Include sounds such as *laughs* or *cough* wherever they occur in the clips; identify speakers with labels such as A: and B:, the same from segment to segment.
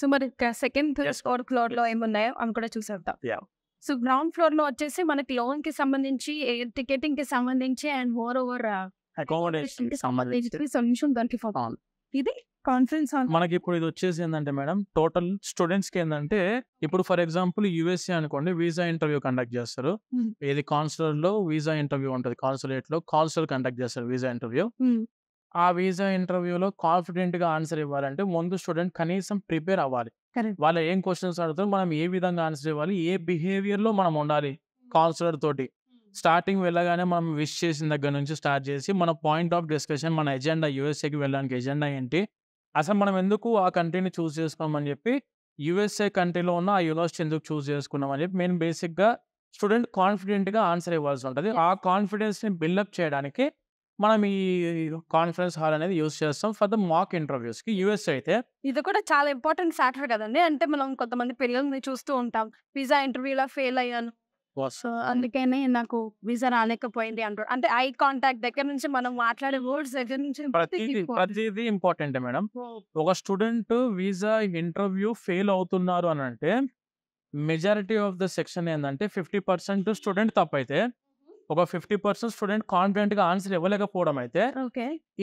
A: so మరి second third floor లో ఏమున్నాయో అవి కూడా చూసేద్దాం సో గ్రౌండ్ ఫ్లోర్ లో వచ్చేసి మనకి లోన్ కి సంబంధించి టికెటింగ్ కి సంబంధించి అండ్ మోర్ ఓవర్ అకామిడేషన్ కి సంబంధించి సొల్యూషన్ దొరికిపోతాం ఇది కాన్ఫరెన్స్ మనకి ఇప్పుడు ఇది వచ్చేసి ఏంటంటే మేడం టోటల్ స్టూడెంట్స్ కి ఏంటంటే ఇప్పుడు ఫర్ ఎగ్జాంపుల్ యూఎస్ఏ అనుకోండి వీసా ఇంటర్వ్యూ కండక్ట్ చేస్తారు ఏది కాన్సులర్ లో వీసా ఇంటర్వ్యూ ఉంటది కాన్సులేట్ లో కాన్సులర్ కండక్ట్ చేస్తారు వీసా ఇంటర్వ్యూ ఆ వీసా ఇంటర్వ్యూలో కాన్ఫిడెంట్ గా ఆన్సర్ ఇవ్వాలంటే ముందు స్టూడెంట్ కనీసం ప్రిపేర్ అవ్వాలి వాళ్ళు ఏం క్వశ్చన్స్ అడుగుతారు మనం ఏ విధంగా ఆన్సర్ ఇవ్వాలి ఏ బిహేవియర్ లో మనం ఉండాలి కౌన్సిలర్ తోటి స్టార్టింగ్ వెళ్ళగానే మనం విష్ చేసిన దగ్గర నుంచి స్టార్ట్ చేసి మన పాయింట్ ఆఫ్ డిస్కషన్ మన ఎజెండా యూఎస్ఏకి వెళ్ళడానికి ఎజెండా ఏంటి అసలు మనం ఎందుకు ఆ కంట్రీని చూస్ చేసుకున్నామని చెప్పి యూఎస్ఏ కంట్రీలో ఉన్న ఆ యూనివర్సిటీ ఎందుకు చూస్ చేసుకున్నామని చెప్పి మేము బేసిక్గా స్టూడెంట్ కాన్ఫిడెంట్గా ఆన్సర్ ఇవ్వాల్సి ఉంటుంది ఆ కాన్ఫిడెన్స్ని బిల్డప్ చేయడానికి మనం ఈ కాన్ఫరెన్స్ హాల్ అనేది యూస్ చేస్తాం ఫర్ ద మాక్ ఇంటర్వ్యూస్ కి యూఎస్ అయితే ఇది కూడా చాలా ఇంపార్టెంట్ ఫ్యాక్టర్ కదండి అంటే మనం కొంతమంది పిల్లల్ని చూస్తూ ఉంటాం వీసా ఇంటర్వ్యూలో ఫెయిల్ అయ్యాను అందుకనే నాకు వీసా రాలేకపోయింది అంటారు అంటే ఐ కాంటాక్ట్ దగ్గర నుంచి మనం మాట్లాడే వర్డ్స్ దగ్గర నుంచి ప్రతిదీ ప్రతిదీ ఇంపార్టెంట్ మేడం ఒక స్టూడెంట్ వీసా ఇంటర్వ్యూ ఫెయిల్ అవుతున్నారు అని అంటే మెజారిటీ ఆఫ్ ద సెక్షన్ ఏంటంటే ఫిఫ్టీ పర్సెంట్ స్టూడెంట్ తప్పైతే ఒక ఫిఫ్టీ పర్సెంట్ స్టూడెంట్ కాన్ఫిడెంట్ గా ఆన్సర్ ఇవ్వలేకపోవడం అయితే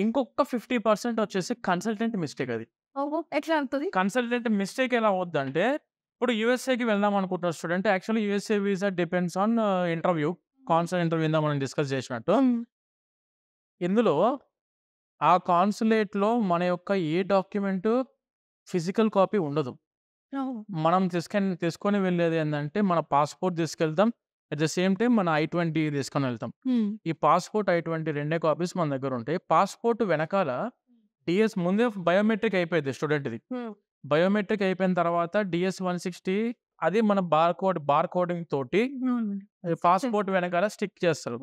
A: ఇంకొక ఫిఫ్టీ పర్సెంట్ వచ్చేసి కన్సల్టెంట్ మిస్టేక్ అది ఎట్లా అవుతుంది కన్సల్టెంట్ మిస్టేక్ ఎలా అంటే ఇప్పుడు యూఎస్ఏకి వెళ్దాం అనుకుంటున్న student actually USA visa depends on interview consul interview ఇందా మనం డిస్కస్ చేసినట్టు ఇందులో ఆ కాన్సులేట్లో మన యొక్క ఏ డాక్యుమెంట్ ఫిజికల్ కాపీ ఉండదు మనం తీసుకొని తీసుకొని వెళ్ళేది ఏంటంటే మన పాస్పోర్ట్ తీసుకెళ్తాం అట్ ద సేమ్ టైం మన ఐ ట్వంటీ తీసుకొని వెళ్తాం ఈ పాస్పోర్ట్ ఐ ట్వంటీ రెండే కాపీస్ మన దగ్గర ఉంటాయి పాస్పోర్ట్ వెనకాల డిఎస్ ముందే బయోమెట్రిక్ అయిపోయింది స్టూడెంట్ది బయోమెట్రిక్ అయిపోయిన తర్వాత డిఎస్ వన్ సిక్స్టీ అది మన బార్ కోడ్ బార్ కోడింగ్ తోటి పాస్పోర్ట్ వెనకాల స్టిక్ చేస్తారు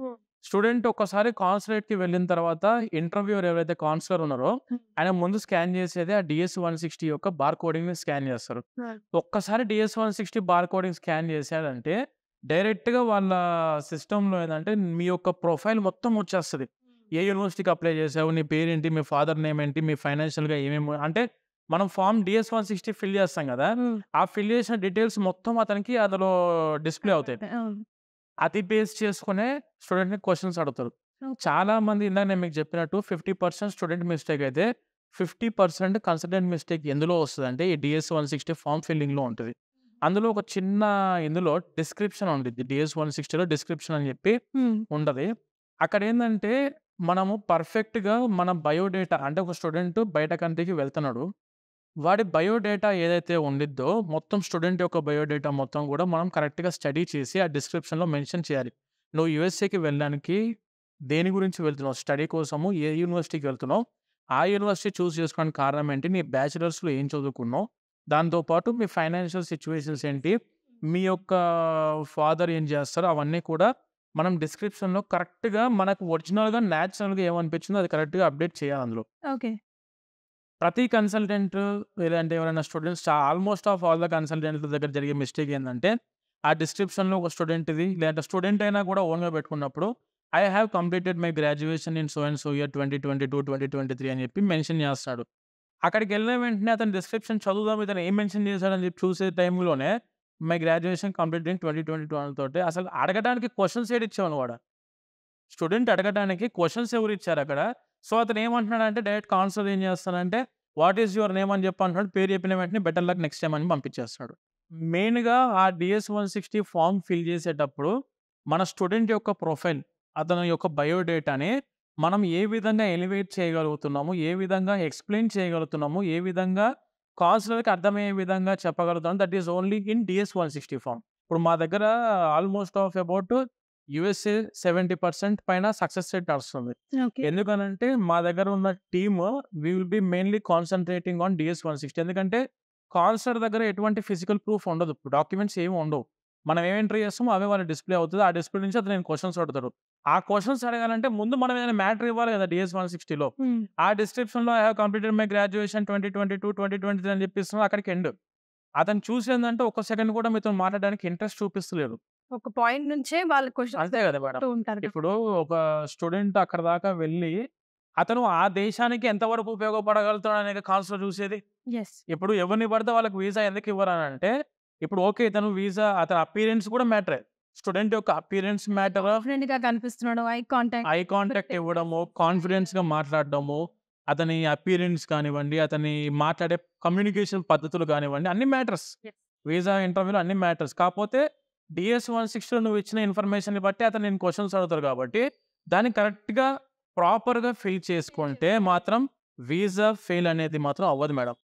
A: స్టూడెంట్ ఒక్కసారి కాన్సులేట్ కి వెళ్ళిన తర్వాత ఇంటర్వ్యూర్ ఎవరైతే కాన్సులర్ ఉన్నారో ఆయన ముందు స్కాన్ చేసేది ఆ డిఎస్ వన్ సిక్స్టీ యొక్క బార్ కోడింగ్ ని స్కాన్ చేస్తారు ఒక్కసారి DS one sixty bar coding scan చేసాడంటే డైరెక్ట్గా వాళ్ళ సిస్టంలో ఏంటంటే మీ యొక్క ప్రొఫైల్ మొత్తం వచ్చేస్తుంది ఏ యూనివర్సిటీకి అప్లై చేసావు నీ పేరేంటి మీ ఫాదర్ నేమ్ ఏంటి మీ ఫైనాన్షియల్గా ఏమేమి అంటే మనం form DS one sixty fill చేస్తాం కదా ఆ ఫిల్ చేసిన డీటెయిల్స్ మొత్తం అతనికి అందులో డిస్ప్లే అవుతాయి అది బేస్ చేసుకునే స్టూడెంట్ని క్వశ్చన్స్ అడుగుతారు చాలా మంది ఇందాక నేను మీకు చెప్పినట్టు ఫిఫ్టీ పర్సెంట్ స్టూడెంట్ మిస్టేక్ అయితే ఫిఫ్టీ పర్సెంట్ కన్సల్టెంట్ మిస్టేక్ ఎందులో వస్తుంది అంటే ఈ డిఎస్ వన్ సిక్స్టీ ఫామ్ ఫిల్లింగ్లో ఉంటుంది అందులో ఒక చిన్న ఇందులో డిస్క్రిప్షన్ ఉండిద్ది డిఎస్ వన్ సిక్స్టీలో డిస్క్రిప్షన్ అని చెప్పి ఉండదు అక్కడ ఏంటంటే మనము పర్ఫెక్ట్గా మన బయోడేటా అంటే ఒక స్టూడెంట్ బయట కంట్రీకి వెళ్తున్నాడు వాడి బయోడేటా ఏదైతే ఉండిద్దో మొత్తం స్టూడెంట్ యొక్క బయోడేటా మొత్తం కూడా మనం కరెక్ట్గా స్టడీ చేసి ఆ డిస్క్రిప్షన్లో మెన్షన్ చేయాలి నువ్వు యూఎస్ఏకి వెళ్ళడానికి దేని గురించి వెళ్తున్నావు స్టడీ కోసము ఏ యూనివర్సిటీకి వెళ్తున్నావు ఆ యూనివర్సిటీ చూస్ చేసుకోవడానికి కారణం ఏంటి నీ బ్యాచిలర్స్లో ఏం చదువుకున్నావు దాంతోపాటు మీ ఫైనాన్షియల్ సిచ్యువేషన్స్ ఏంటి మీ యొక్క ఫాదర్ ఏం చేస్తారు అవన్నీ కూడా మనం డిస్క్రిప్షన్లో కరెక్ట్గా మనకు ఒరిజినల్గా న్యాచురల్గా ఏమనిపించిందో అది కరెక్ట్గా అప్డేట్ చేయాలి అందులో ఓకే ప్రతి కన్సల్టెంట్ లేదంటే ఎవరైనా students almost of all the కన్సల్టెంట్ల దగ్గర జరిగే మిస్టేక్ ఏంటంటే ఆ డిస్క్రిప్షన్లో ఒక స్టూడెంట్ ఇది లేదంటే స్టూడెంట్ అయినా కూడా ఓన్గా పెట్టుకున్నప్పుడు I have completed my graduation in so and so year twenty twenty two twenty twenty three అని చెప్పి మెన్షన్ చేస్తాడు అక్కడికి వెళ్ళిన వెంటనే అతని డిస్క్రిప్షన్ చదువుదాం ఇతను ఏం మెన్షన్ చేశాడని చెప్పి చూసే టైంలోనే మై గ్రాడ్యుయేషన్ కంప్లీట్ డ్రింక్ ట్వంటీ ట్వంటీ టూ తోటి అసలు అడగడానికి క్వశ్చన్స్ ఏడు ఇచ్చేవాళ్ళు వాడు స్టూడెంట్ అడగడానికి క్వశ్చన్స్ ఎవరు ఇచ్చారు అక్కడ సో అతను ఏమంటున్నాడంటే డైరెక్ట్ కాన్సర్ ఏం చేస్తానంటే వాట్ ఈస్ యువర్ నేమ్ అని చెప్పి అంటున్నాడు పేరు చెప్పిన వెంటనే బెటర్ లక్ నెక్స్ట్ టైం అని పంపించేస్తున్నాడు మెయిన్గా ఆ DS one sixty form fill చేసేటప్పుడు మన స్టూడెంట్ యొక్క ప్రొఫైల్ అతని యొక్క బయోడేటాని మనం ఏ విధంగా ఎలివేట్ చేయగలుగుతున్నాము ఏ విధంగా ఎక్స్ప్లెయిన్ చేయగలుగుతున్నాము ఏ విధంగా కాన్సులర్కి అర్థమయ్యే విధంగా చెప్పగలుగుతాం that is only in DS one sixty form ఇప్పుడు మా దగ్గర almost of about USA seventy percent పైన సక్సెస్ రేట్ నడుస్తుంది ఎందుకనంటే మా దగ్గర ఉన్న team we will be mainly concentrating on DS one sixty ఎందుకంటే కాన్సర్ దగ్గర ఎటువంటి ఫిజికల్ ప్రూఫ్ ఉండదు డాక్యుమెంట్స్ ఏమి ఉండవు మనం ఏం ఎంట్రీ చేస్తామో అవే వాళ్ళు డిస్ప్లే అవుతుంది ఆ డిస్ప్లే నుంచి అతను నేను క్వశ్చన్స్ అడుగుతాడు ఆ క్వశ్చన్స్ అడగాలంటే ముందు మనం ఏదైనా మ్యాటర్ ఇవ్వాలి కదా డిఎస్ వన్ సిక్స్టీలో ఆ డిస్క్రిప్షన్ లో I have completed my graduation twenty twenty two twenty twenty three అని చెప్పిస్తున్నాం అక్కడికి ఎండ్ అతను చూసేందంటే ఒక సెకండ్ కూడా మీతో మాట్లాడడానికి ఇంట్రెస్ట్ చూపిస్తలేరు ఒక పాయింట్ నుంచే వాళ్ళు క్వశ్చన్ అంతే కదా మేడం ఇప్పుడు ఒక స్టూడెంట్ అక్కడ దాకా వెళ్ళి అతను ఆ దేశానికి ఎంతవరకు ఉపయోగపడగలుగుతాడు అనే కాల్స్ లో చూసేది ఇప్పుడు ఎవరిని పడితే వాళ్ళకి వీసా ఎందుకు ఇవ్వరు అని అంటే ఇప్పుడు ఓకే తను వీసా అతని అపీరెన్స్ కూడా మ్యాటర్ స్టూడెంట్ యొక్క అపీరెన్స్ మ్యాటర్ గా కనిపిస్తున్నాడు ఐ కాంటాక్ట్ ఐ కాంటాక్ట్ *laughs* ఇవ్వడము కాన్ఫిడెన్స్ గా మాట్లాడడము అతని అపీరెన్స్ కానివ్వండి అతని మాట్లాడే కమ్యూనికేషన్ పద్ధతులు కానివ్వండి అన్ని మ్యాటర్స్ వీసా ఇంటర్వ్యూలో అన్ని మ్యాటర్స్ కాకపోతే డిఎస్ వన్ సిక్స్టీ నువ్వు ఇచ్చిన ఇన్ఫర్మేషన్ బట్టి అతను నేను క్వశ్చన్స్ అడుగుతారు కాబట్టి దాన్ని కరెక్ట్గా ప్రాపర్గా ఫిల్ చేసుకుంటే మాత్రం వీసా ఫెయిల్ అనేది మాత్రం అవ్వదు మేడం